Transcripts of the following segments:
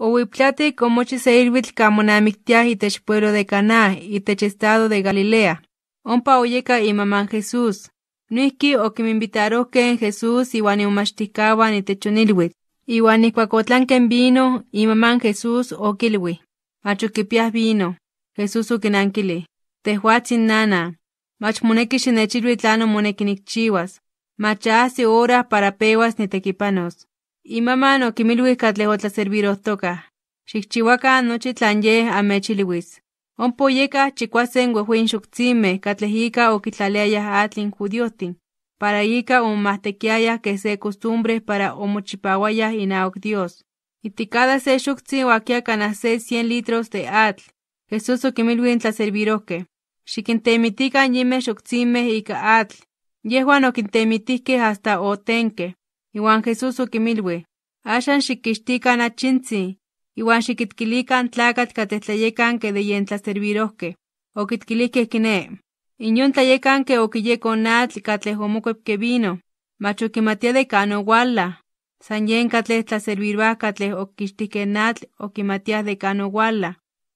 como como seirvitl y itech pueblo de Caná, y estado de Galilea. Ompa oyeka mamán Jesús. que en Jesús y mashtikawa Iwani que en vino, mamán Jesús okilwi. Machukipiah vino. Jesús ukinankili. Tehuatzin nana. Machmunekishin echirwitlano tlano Machas Machasi horas para peguas tequipanos. Y mamá no toca. okimiluis noche ye a mechiliwis Un Un poyeca yeka chikuasen wehuin catlejica o oquitlaleayah atlin judiotin para ika mastequiaya que se costumbre para y inaoc Dios. ticada se xuktzin canas canase cien litros de atl, Jesús okimiluin tlaservirohque. Xiquintemitican yime y ika atl, yehuan quintemitique hasta otenque iwan Jesús okimilui, Ashan Shikishtikan achintzi, iwan shikitkilikan katetlayekan que de yentla o kitkilike kine, inyun o okiyekon atl katleh que vino, que matía de kan Sanyen san yen katleh o katle o o matías de cano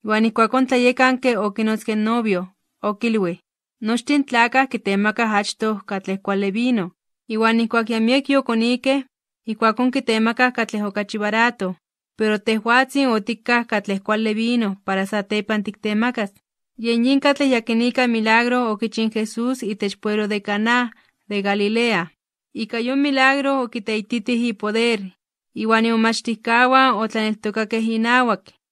Iguan iwan tlayekan o okinoske novio, okilui, nochtin tlaka kitemakah hachto katles le vino, ni cuaquiamiequio conique, y cua onkitemaka catles o cachibarato, pero te tehuatzin catles cual le vino para sa y temacas. Yen yaquenica yakinika milagro chin Jesús y techpuero de Caná, de Galilea. y un milagro o y poder, okiteititih i iwan o que inauak.